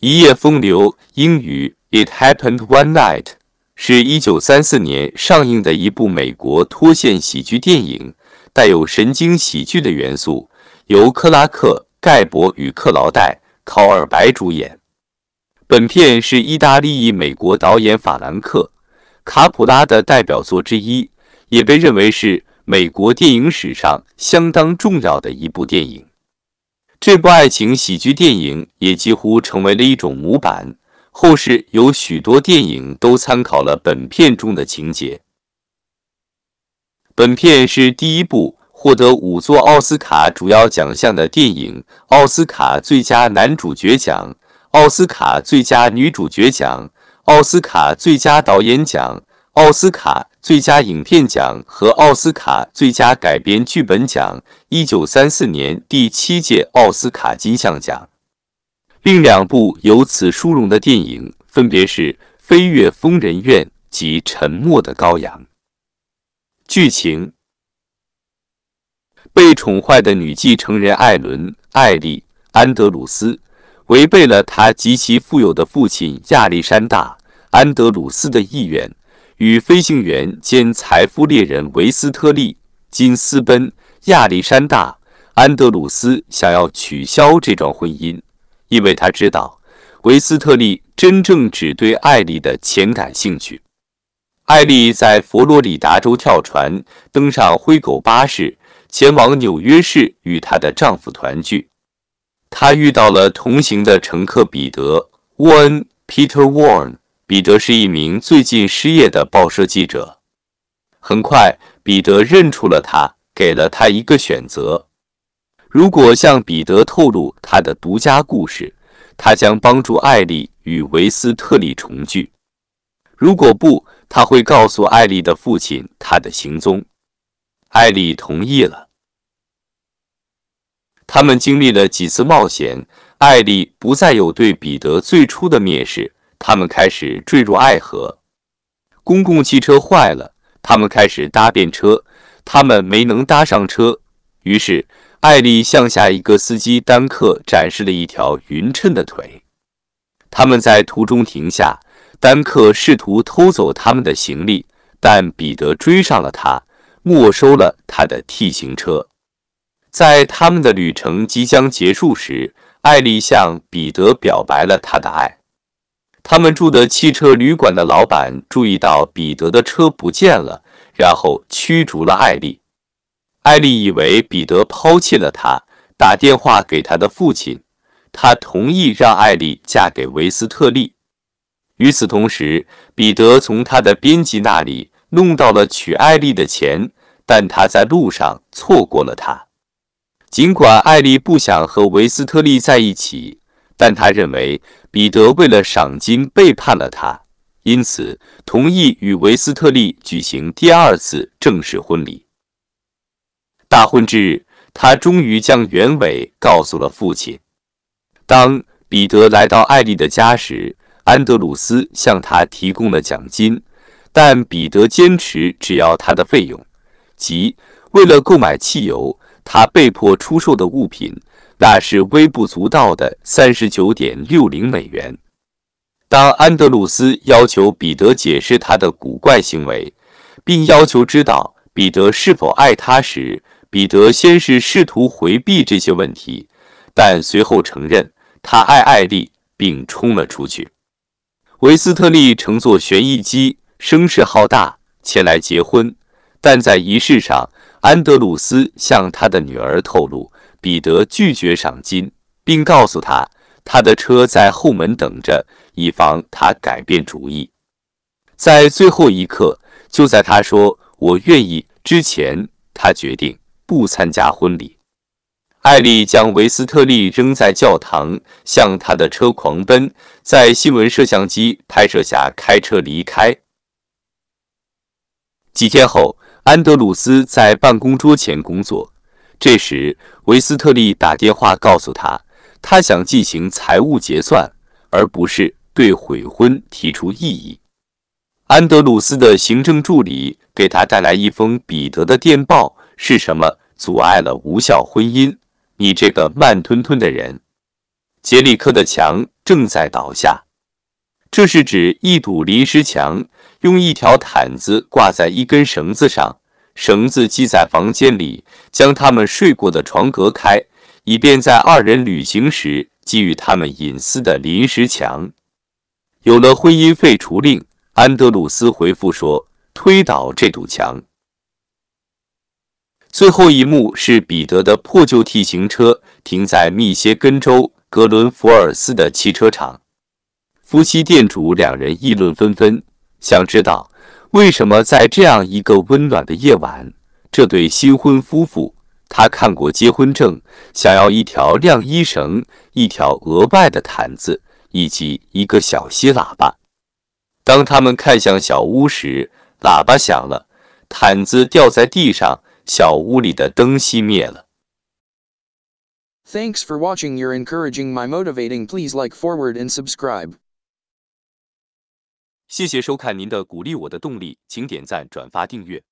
一夜风流，英语 It Happened One Night，是一九三四年上映的一部美国脱线喜剧电影，带有神经喜剧的元素，由克拉克·盖博与克劳黛·考尔白主演。本片是意大利裔美国导演法兰克·卡普拉的代表作之一，也被认为是美国电影史上相当重要的一部电影。这部爱情喜剧电影也几乎成为了一种模板，后世有许多电影都参考了本片中的情节。本片是第一部获得五座奥斯卡主要奖项的电影：奥斯卡最佳男主角奖、奥斯卡最佳女主角奖、奥斯卡最佳导演奖。奥斯卡最佳影片奖和奥斯卡最佳改编剧本奖，一九三四年第七届奥斯卡金像奖。另两部由此殊荣的电影分别是《飞越疯人院》及《沉默的羔羊》。剧情：被宠坏的女继承人艾伦·艾莉·安德鲁斯违背了她极其富有的父亲亚历山大·安德鲁斯的意愿。与飞行员兼财富猎人维斯特利金私奔，亚历山大·安德鲁斯想要取消这桩婚姻，因为他知道维斯特利真正只对艾丽的钱感兴趣。艾丽在佛罗里达州跳船，登上灰狗巴士，前往纽约市与她的丈夫团聚。她遇到了同行的乘客彼得·沃恩 （Peter Warn）。彼得是一名最近失业的报社记者。很快，彼得认出了他，给了他一个选择：如果向彼得透露他的独家故事，他将帮助艾丽与维斯特利重聚；如果不，他会告诉艾丽的父亲他的行踪。艾丽同意了。他们经历了几次冒险，艾丽不再有对彼得最初的蔑视。他们开始坠入爱河。公共汽车坏了，他们开始搭便车。他们没能搭上车，于是艾丽向下一个司机丹克展示了一条匀称的腿。他们在途中停下，丹克试图偷走他们的行李，但彼得追上了他，没收了他的 T 型车。在他们的旅程即将结束时，艾丽向彼得表白了他的爱。他们住的汽车旅馆的老板注意到彼得的车不见了，然后驱逐了艾丽。艾丽以为彼得抛弃了她，打电话给她的父亲，他同意让艾丽嫁给维斯特利。与此同时，彼得从他的编辑那里弄到了娶艾丽的钱，但他在路上错过了她。尽管艾丽不想和维斯特利在一起。但他认为彼得为了赏金背叛了他，因此同意与维斯特利举行第二次正式婚礼。大婚之日，他终于将原委告诉了父亲。当彼得来到艾丽的家时，安德鲁斯向他提供了奖金，但彼得坚持只要他的费用，即为了购买汽油，他被迫出售的物品。那是微不足道的三十九点六零美元。当安德鲁斯要求彼得解释他的古怪行为，并要求知道彼得是否爱他时，彼得先是试图回避这些问题，但随后承认他爱艾丽，并冲了出去。维斯特利乘坐旋翼机，声势浩大前来结婚，但在仪式上，安德鲁斯向他的女儿透露。彼得拒绝赏金，并告诉他他的车在后门等着，以防他改变主意。在最后一刻，就在他说“我愿意”之前，他决定不参加婚礼。艾丽将维斯特利扔在教堂，向他的车狂奔，在新闻摄像机拍摄下开车离开。几天后，安德鲁斯在办公桌前工作。这时，维斯特利打电话告诉他，他想进行财务结算，而不是对悔婚提出异议。安德鲁斯的行政助理给他带来一封彼得的电报：是什么阻碍了无效婚姻？你这个慢吞吞的人！杰里克的墙正在倒下，这是指一堵临时墙，用一条毯子挂在一根绳子上。绳子系在房间里，将他们睡过的床隔开，以便在二人旅行时给予他们隐私的临时墙。有了婚姻废除令，安德鲁斯回复说：“推倒这堵墙。”最后一幕是彼得的破旧 T 型车停在密歇根州格伦福尔斯的汽车厂，夫妻店主两人议论纷纷，想知道。为什么在这样一个温暖的夜晚，这对新婚夫妇他看过结婚证，想要一条晾衣绳、一条额外的毯子以及一个小吸喇叭。当他们看向小屋时，喇叭响了，毯子掉在地上，小屋里的灯熄灭了。Thanks for watching. You're encouraging, my motivating. Please like, forward, and subscribe. 谢谢收看，您的鼓励我的动力，请点赞、转发、订阅。